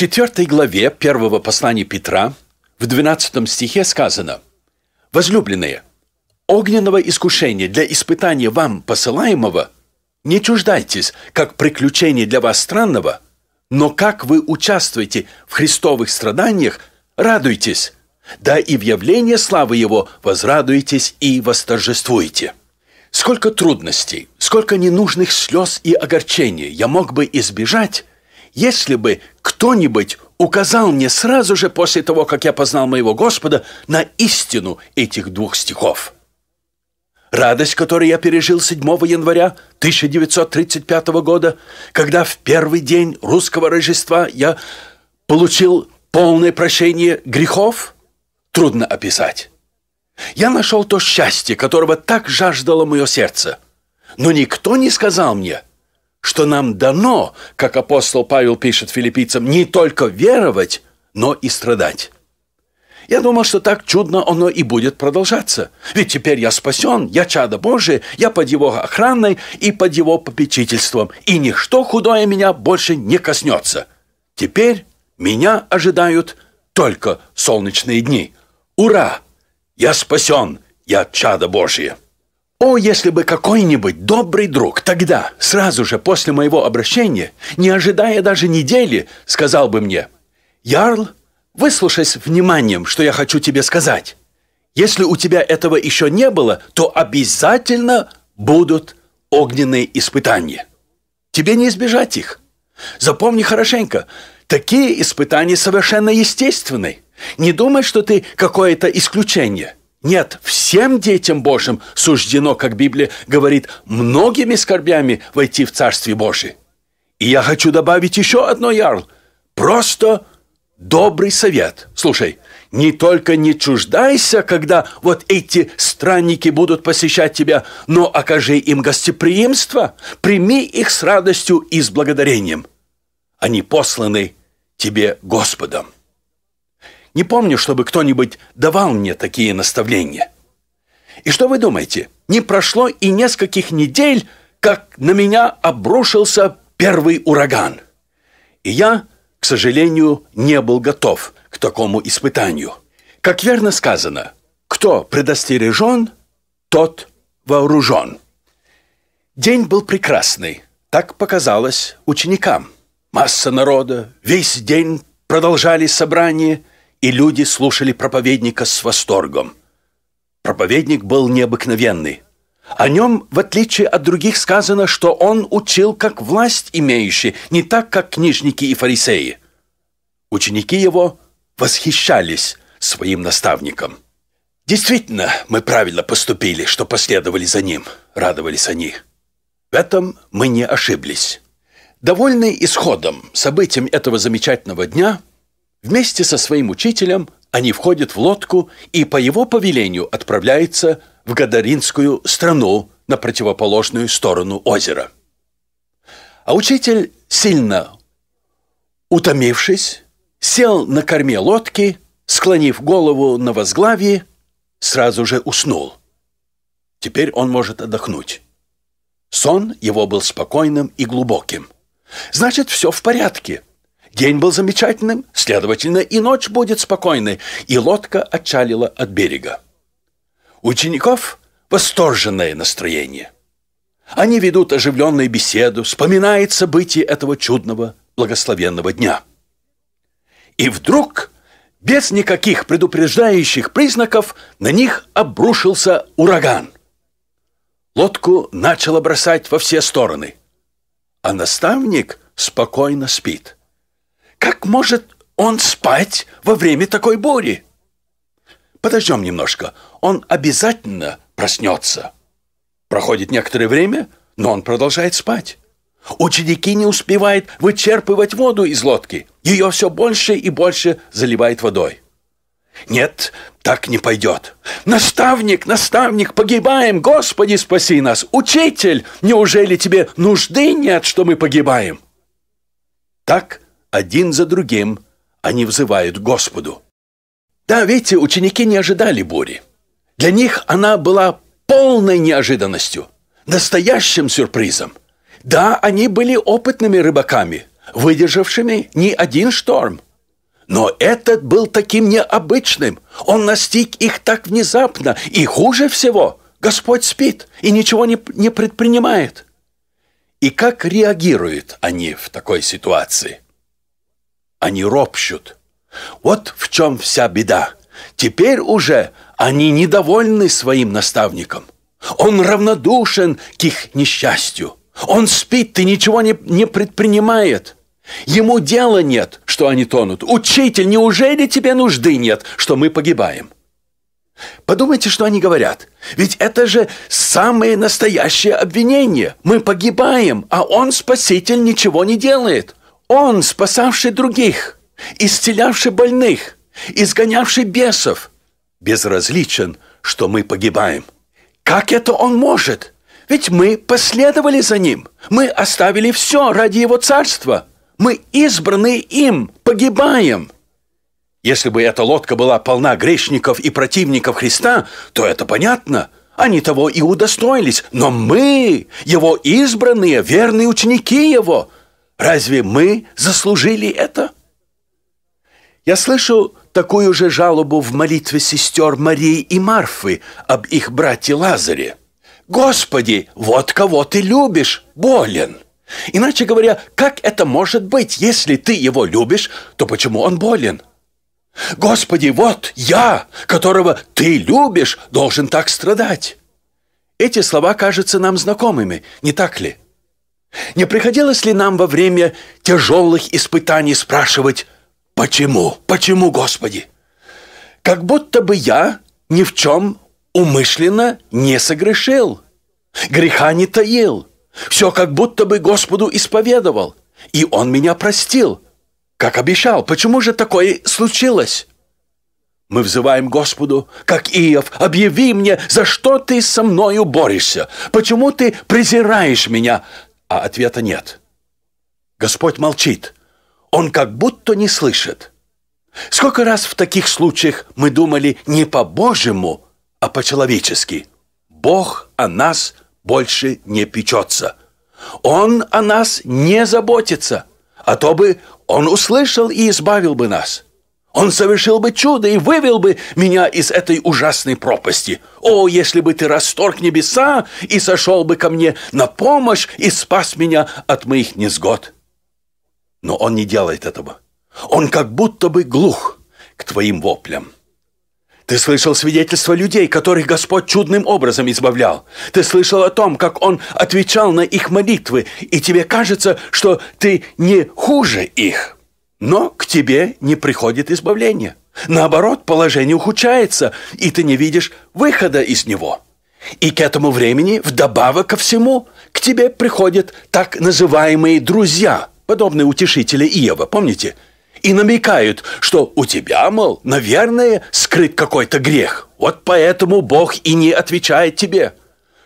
четвертой главе первого послания Петра в 12 стихе сказано «Возлюбленные, огненного искушения для испытания вам посылаемого не чуждайтесь, как приключение для вас странного, но как вы участвуете в христовых страданиях, радуйтесь, да и в явлении славы его возрадуйтесь и восторжествуете». Сколько трудностей, сколько ненужных слез и огорчений я мог бы избежать, если бы кто-нибудь указал мне сразу же после того, как я познал моего Господа, на истину этих двух стихов. Радость, которую я пережил 7 января 1935 года, когда в первый день русского Рождества я получил полное прощение грехов, трудно описать. Я нашел то счастье, которого так жаждало мое сердце. Но никто не сказал мне – что нам дано, как апостол Павел пишет филиппийцам, не только веровать, но и страдать. Я думал, что так чудно оно и будет продолжаться. Ведь теперь я спасен, я чадо Божие, я под его охраной и под его попечительством, и ничто худое меня больше не коснется. Теперь меня ожидают только солнечные дни. Ура! Я спасен, я чадо Божие!» О, если бы какой-нибудь добрый друг тогда, сразу же после моего обращения, не ожидая даже недели, сказал бы мне, «Ярл, выслушай с вниманием, что я хочу тебе сказать. Если у тебя этого еще не было, то обязательно будут огненные испытания. Тебе не избежать их. Запомни хорошенько, такие испытания совершенно естественны. Не думай, что ты какое-то исключение». Нет, всем детям Божьим суждено, как Библия говорит, многими скорбями войти в Царствие Божие. И я хочу добавить еще одно ярл. Просто добрый совет. Слушай, не только не чуждайся, когда вот эти странники будут посещать тебя, но окажи им гостеприимство, прими их с радостью и с благодарением. Они посланы тебе Господом. Не помню, чтобы кто-нибудь давал мне такие наставления. И что вы думаете? Не прошло и нескольких недель, как на меня обрушился первый ураган. И я, к сожалению, не был готов к такому испытанию. Как верно сказано, кто предостережен, тот вооружен. День был прекрасный, так показалось ученикам. Масса народа, весь день продолжали собрание – и люди слушали проповедника с восторгом. Проповедник был необыкновенный. О нем, в отличие от других, сказано, что он учил как власть имеющий, не так, как книжники и фарисеи. Ученики его восхищались своим наставником. «Действительно, мы правильно поступили, что последовали за ним», — радовались они. В этом мы не ошиблись. Довольный исходом, событием этого замечательного дня — Вместе со своим учителем они входят в лодку и по его повелению отправляются в Гадаринскую страну на противоположную сторону озера. А учитель, сильно утомившись, сел на корме лодки, склонив голову на возглавье, сразу же уснул. Теперь он может отдохнуть. Сон его был спокойным и глубоким. Значит, все в порядке – День был замечательным, следовательно, и ночь будет спокойной, и лодка отчалила от берега. Учеников восторженное настроение. Они ведут оживленную беседу, вспоминают события этого чудного благословенного дня. И вдруг, без никаких предупреждающих признаков, на них обрушился ураган. Лодку начало бросать во все стороны, а наставник спокойно спит. Как может он спать во время такой бури? Подождем немножко. Он обязательно проснется. Проходит некоторое время, но он продолжает спать. Ученики не успевают вычерпывать воду из лодки. Ее все больше и больше заливает водой. Нет, так не пойдет. Наставник, наставник, погибаем, Господи, спаси нас. Учитель, неужели тебе нужды нет, что мы погибаем? Так один за другим они взывают Господу. Да, видите, ученики не ожидали бури. Для них она была полной неожиданностью, настоящим сюрпризом. Да, они были опытными рыбаками, выдержавшими не один шторм. Но этот был таким необычным. Он настиг их так внезапно. И хуже всего, Господь спит и ничего не, не предпринимает. И как реагируют они в такой ситуации? они ропщут. Вот в чем вся беда. Теперь уже они недовольны своим наставником. Он равнодушен к их несчастью. Он спит и ничего не, не предпринимает. Ему дела нет, что они тонут. Учитель, неужели тебе нужды нет, что мы погибаем? Подумайте, что они говорят. Ведь это же самое настоящее обвинение. Мы погибаем, а он, спаситель, ничего не делает. Он, спасавший других, исцелявший больных, изгонявший бесов, безразличен, что мы погибаем. Как это он может? Ведь мы последовали за ним. Мы оставили все ради его царства. Мы избраны им, погибаем. Если бы эта лодка была полна грешников и противников Христа, то это понятно. Они того и удостоились. Но мы, его избранные, верные ученики его – Разве мы заслужили это? Я слышал такую же жалобу в молитве сестер Марии и Марфы об их брате Лазаре. «Господи, вот кого ты любишь, болен!» Иначе говоря, как это может быть, если ты его любишь, то почему он болен? Господи, вот я, которого ты любишь, должен так страдать. Эти слова кажутся нам знакомыми, не так ли? Не приходилось ли нам во время тяжелых испытаний спрашивать «Почему? Почему, Господи?» Как будто бы я ни в чем умышленно не согрешил, греха не таил, все как будто бы Господу исповедовал, и Он меня простил, как обещал. Почему же такое случилось? Мы взываем Господу, как Иов, объяви мне, за что ты со мною борешься, почему ты презираешь меня, а ответа нет. Господь молчит. Он как будто не слышит. Сколько раз в таких случаях мы думали не по-божьему, а по-человечески. Бог о нас больше не печется. Он о нас не заботится, а то бы Он услышал и избавил бы нас. Он совершил бы чудо и вывел бы меня из этой ужасной пропасти. О, если бы ты расторг небеса и сошел бы ко мне на помощь и спас меня от моих несгод. Но он не делает этого. Он как будто бы глух к твоим воплям. Ты слышал свидетельства людей, которых Господь чудным образом избавлял. Ты слышал о том, как Он отвечал на их молитвы, и тебе кажется, что ты не хуже их. Но к тебе не приходит избавление. Наоборот, положение ухудшается, и ты не видишь выхода из него. И к этому времени, вдобавок ко всему, к тебе приходят так называемые друзья, подобные утешители Иова, помните? И намекают, что у тебя, мол, наверное, скрыт какой-то грех. Вот поэтому Бог и не отвечает тебе.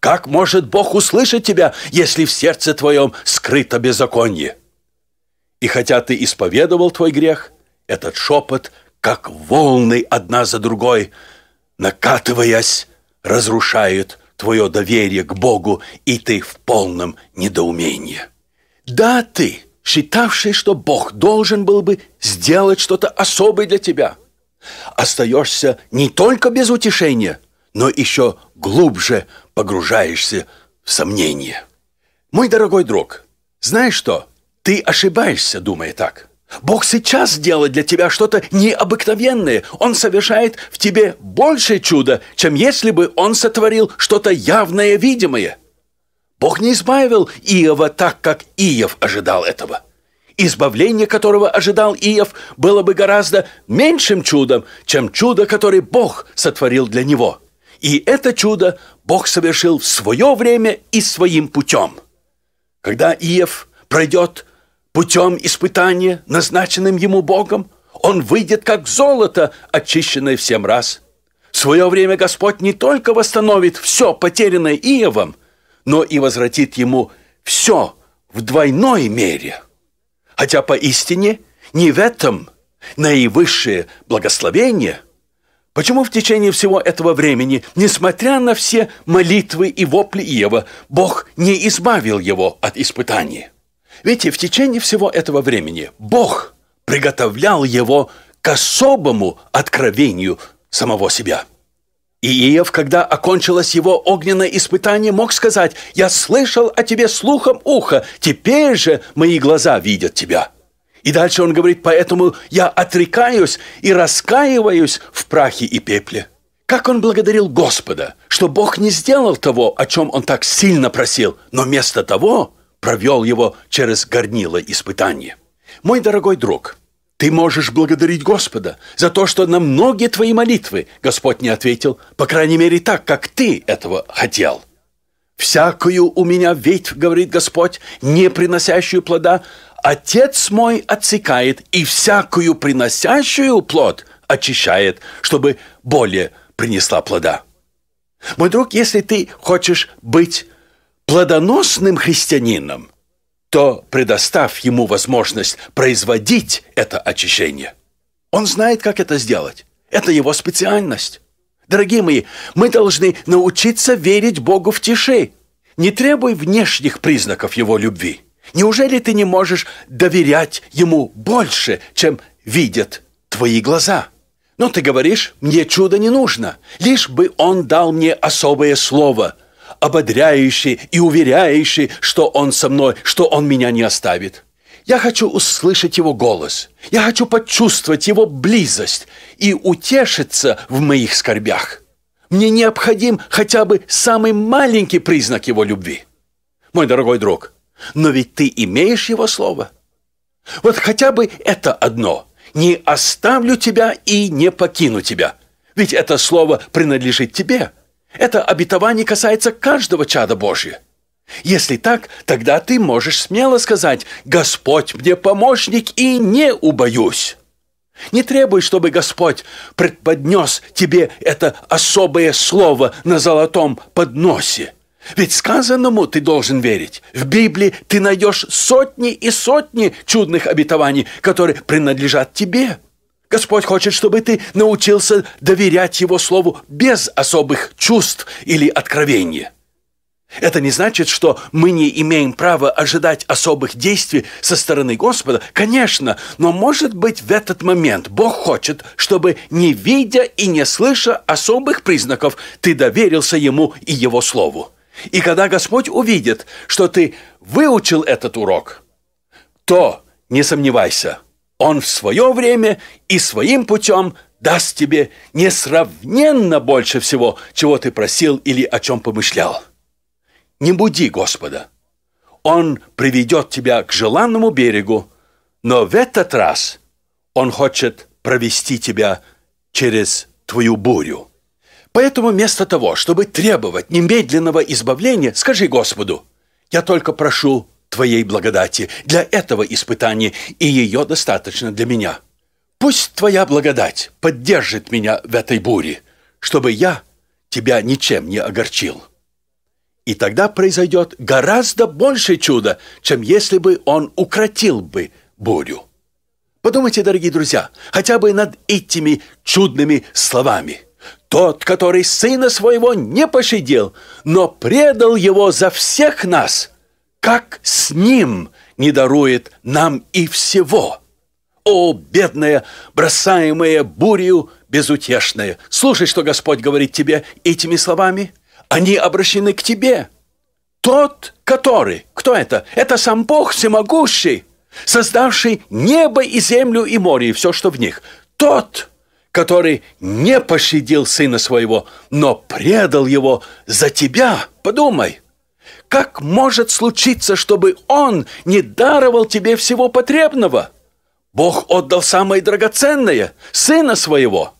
Как может Бог услышать тебя, если в сердце твоем скрыто беззаконие? И хотя ты исповедовал твой грех, этот шепот, как волны одна за другой, накатываясь, разрушает твое доверие к Богу, и ты в полном недоумении. Да, ты, считавший, что Бог должен был бы сделать что-то особое для тебя, остаешься не только без утешения, но еще глубже погружаешься в сомнения. Мой дорогой друг, знаешь что? Ты ошибаешься, думая так. Бог сейчас делает для тебя что-то необыкновенное. Он совершает в тебе большее чудо, чем если бы Он сотворил что-то явное, видимое. Бог не избавил Иова так, как Иов ожидал этого. Избавление, которого ожидал Иов, было бы гораздо меньшим чудом, чем чудо, которое Бог сотворил для него. И это чудо Бог совершил в свое время и своим путем. Когда Иов пройдет путем испытания, назначенным ему Богом, он выйдет как золото, очищенное всем раз. В свое время Господь не только восстановит все, потерянное Иовом, но и возвратит ему все в двойной мере. Хотя поистине не в этом наивысшее благословение – Почему в течение всего этого времени, несмотря на все молитвы и вопли Иова, Бог не избавил его от испытания? Видите, в течение всего этого времени Бог приготовлял его к особому откровению самого себя. И Иев, когда окончилось его огненное испытание, мог сказать, «Я слышал о тебе слухом уха, теперь же мои глаза видят тебя». И дальше он говорит, «Поэтому я отрекаюсь и раскаиваюсь в прахе и пепле». Как он благодарил Господа, что Бог не сделал того, о чем он так сильно просил, но вместо того – провел его через горнило испытания. Мой дорогой друг, ты можешь благодарить Господа за то, что на многие твои молитвы Господь не ответил, по крайней мере так, как ты этого хотел. «Всякую у меня ветвь, — говорит Господь, — не приносящую плода, Отец мой отсекает, и всякую приносящую плод очищает, чтобы более принесла плода». Мой друг, если ты хочешь быть плодоносным христианином, то предоставь ему возможность производить это очищение. Он знает, как это сделать. Это его специальность. Дорогие мои, мы должны научиться верить Богу в тиши. Не требуй внешних признаков Его любви. Неужели ты не можешь доверять Ему больше, чем видят твои глаза? Но ты говоришь, мне чудо не нужно, лишь бы Он дал мне особое слово – ободряющий и уверяющий, что он со мной, что он меня не оставит. Я хочу услышать его голос. Я хочу почувствовать его близость и утешиться в моих скорбях. Мне необходим хотя бы самый маленький признак его любви. Мой дорогой друг, но ведь ты имеешь его слово. Вот хотя бы это одно. Не оставлю тебя и не покину тебя. Ведь это слово принадлежит тебе. Это обетование касается каждого чада Божия. Если так, тогда ты можешь смело сказать «Господь мне помощник и не убоюсь». Не требуй, чтобы Господь предподнес тебе это особое слово на золотом подносе. Ведь сказанному ты должен верить. В Библии ты найдешь сотни и сотни чудных обетований, которые принадлежат тебе. Господь хочет, чтобы ты научился доверять Его Слову без особых чувств или откровения. Это не значит, что мы не имеем права ожидать особых действий со стороны Господа. Конечно, но, может быть, в этот момент Бог хочет, чтобы, не видя и не слыша особых признаков, ты доверился Ему и Его Слову. И когда Господь увидит, что ты выучил этот урок, то, не сомневайся – он в свое время и своим путем даст тебе несравненно больше всего, чего ты просил или о чем помышлял. Не буди Господа. Он приведет тебя к желанному берегу, но в этот раз он хочет провести тебя через твою бурю. Поэтому вместо того, чтобы требовать немедленного избавления, скажи Господу, я только прошу Твоей благодати, для этого испытания, и ее достаточно для меня. Пусть Твоя благодать поддержит меня в этой буре, чтобы я тебя ничем не огорчил. И тогда произойдет гораздо больше чуда, чем если бы он укротил бы бурю. Подумайте, дорогие друзья, хотя бы над этими чудными словами. Тот, который сына своего не пощадил, но предал его за всех нас – как с ним не дарует нам и всего. О, бедная, бросаемая бурью безутешная! Слушай, что Господь говорит тебе этими словами. Они обращены к тебе. Тот, который, кто это? Это сам Бог всемогущий, создавший небо и землю и море и все, что в них. Тот, который не пощадил сына своего, но предал его за тебя. Подумай. Как может случиться, чтобы Он не даровал тебе всего потребного? Бог отдал самое драгоценное – Сына Своего.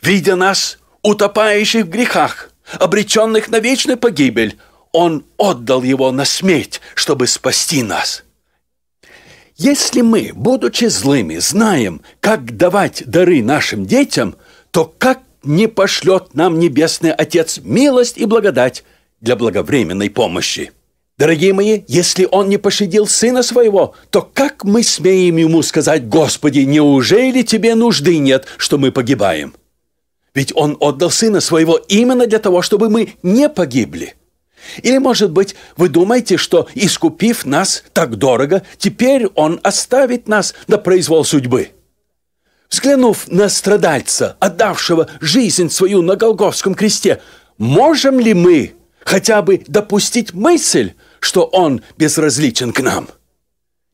Видя нас, утопающих в грехах, обреченных на вечную погибель, Он отдал Его на смерть, чтобы спасти нас. Если мы, будучи злыми, знаем, как давать дары нашим детям, то как не пошлет нам Небесный Отец милость и благодать, для благовременной помощи. Дорогие мои, если он не пощадил сына своего, то как мы смеем ему сказать, «Господи, неужели тебе нужды нет, что мы погибаем?» Ведь он отдал сына своего именно для того, чтобы мы не погибли. Или, может быть, вы думаете, что, искупив нас так дорого, теперь он оставит нас на произвол судьбы? Взглянув на страдальца, отдавшего жизнь свою на Голговском кресте, можем ли мы хотя бы допустить мысль, что Он безразличен к нам.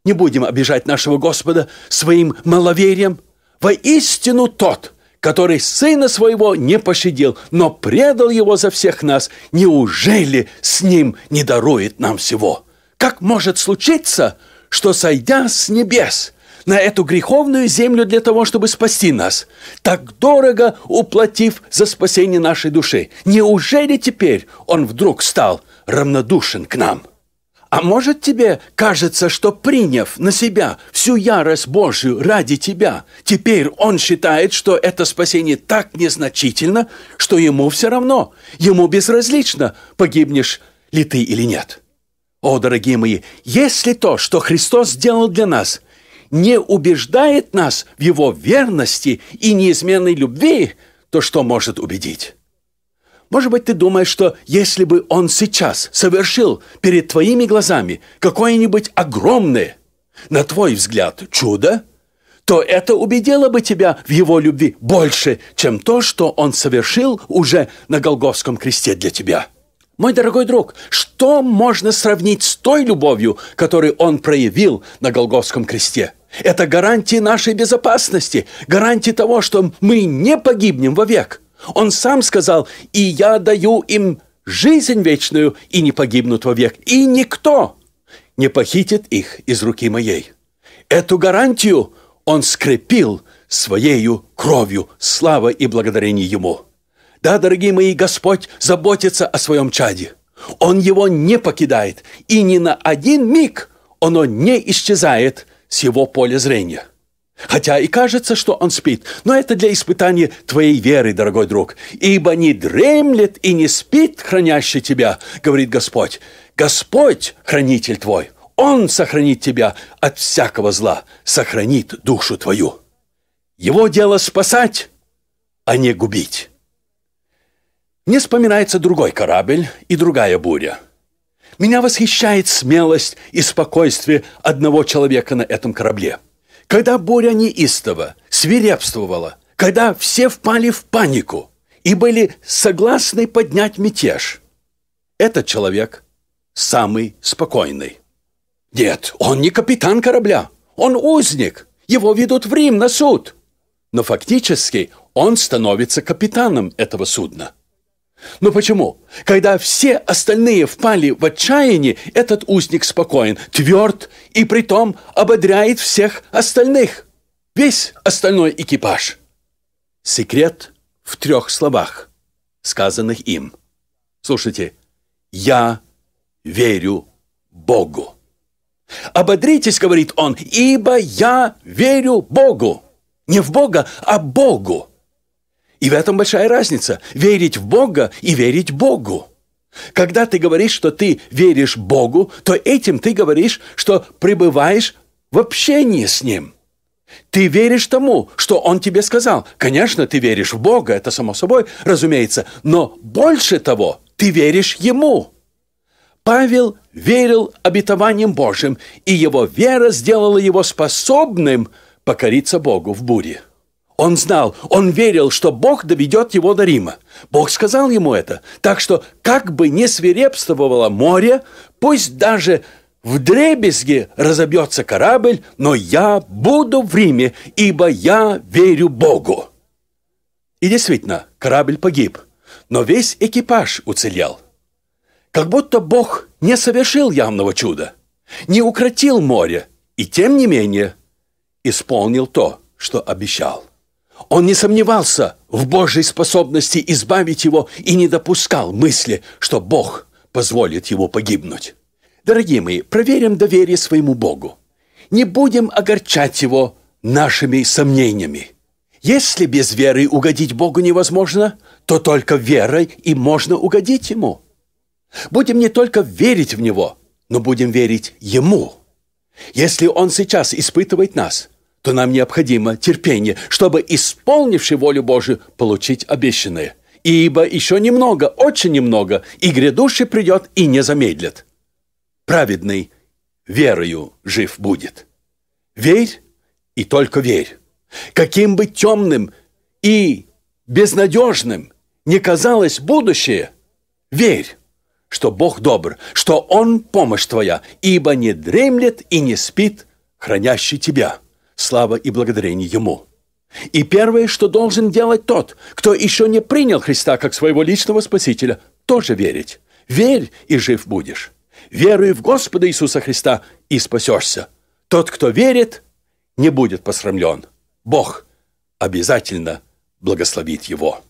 Не будем обижать нашего Господа своим маловерием. Воистину Тот, который Сына Своего не пощадил, но предал Его за всех нас, неужели с Ним не дарует нам всего? Как может случиться, что, сойдя с небес – на эту греховную землю для того, чтобы спасти нас, так дорого уплатив за спасение нашей души. Неужели теперь он вдруг стал равнодушен к нам? А может тебе кажется, что приняв на себя всю ярость Божью ради тебя, теперь он считает, что это спасение так незначительно, что ему все равно, ему безразлично, погибнешь ли ты или нет. О, дорогие мои, если то, что Христос сделал для нас – не убеждает нас в его верности и неизменной любви, то что может убедить? Может быть, ты думаешь, что если бы он сейчас совершил перед твоими глазами какое-нибудь огромное, на твой взгляд, чудо, то это убедило бы тебя в его любви больше, чем то, что он совершил уже на Голговском кресте для тебя. Мой дорогой друг, что можно сравнить с той любовью, которую он проявил на Голговском кресте? Это гарантии нашей безопасности, гарантии того, что мы не погибнем вовек. Он сам сказал, и я даю им жизнь вечную, и не погибнут вовек, и никто не похитит их из руки моей. Эту гарантию он скрепил своею кровью, слава и благодарение ему. Да, дорогие мои, Господь заботится о своем чаде. Он его не покидает, и ни на один миг оно не исчезает с его поля зрения. Хотя и кажется, что он спит, но это для испытания твоей веры, дорогой друг. Ибо не дремлет и не спит хранящий тебя, говорит Господь. Господь – хранитель твой. Он сохранит тебя от всякого зла, сохранит душу твою. Его дело спасать, а не губить. Мне вспоминается другой корабль и другая буря – меня восхищает смелость и спокойствие одного человека на этом корабле. Когда буря неистово свирепствовала, когда все впали в панику и были согласны поднять мятеж, этот человек самый спокойный. Нет, он не капитан корабля, он узник, его ведут в Рим на суд. Но фактически он становится капитаном этого судна – но ну почему? Когда все остальные впали в отчаяние, этот узник спокоен, тверд и притом ободряет всех остальных. Весь остальной экипаж. Секрет в трех словах, сказанных им. Слушайте, я верю Богу. «Ободритесь, — говорит он, — ибо я верю Богу». Не в Бога, а Богу. И в этом большая разница. Верить в Бога и верить Богу. Когда ты говоришь, что ты веришь Богу, то этим ты говоришь, что пребываешь в общении с Ним. Ты веришь тому, что Он тебе сказал. Конечно, ты веришь в Бога, это само собой, разумеется, но больше того, ты веришь Ему. Павел верил обетованиям Божьим, и его вера сделала его способным покориться Богу в буре. Он знал, он верил, что Бог доведет его до Рима. Бог сказал ему это. Так что, как бы не свирепствовало море, пусть даже в дребезге разобьется корабль, но я буду в Риме, ибо я верю Богу. И действительно, корабль погиб, но весь экипаж уцелел. Как будто Бог не совершил явного чуда, не укротил море, и тем не менее исполнил то, что обещал. Он не сомневался в Божьей способности избавить его и не допускал мысли, что Бог позволит ему погибнуть. Дорогие мои, проверим доверие своему Богу. Не будем огорчать его нашими сомнениями. Если без веры угодить Богу невозможно, то только верой и можно угодить Ему. Будем не только верить в Него, но будем верить Ему. Если Он сейчас испытывает нас – то нам необходимо терпение, чтобы, исполнивши волю Божию, получить обещанное. Ибо еще немного, очень немного, и грядущий придет и не замедлит. Праведный верою жив будет. Верь и только верь. Каким бы темным и безнадежным не казалось будущее, верь, что Бог добр, что Он помощь твоя, ибо не дремлет и не спит хранящий тебя» слава и благодарение Ему. И первое, что должен делать тот, кто еще не принял Христа как своего личного Спасителя, тоже верить. Верь, и жив будешь. Веруй в Господа Иисуса Христа, и спасешься. Тот, кто верит, не будет посрамлен. Бог обязательно благословит его.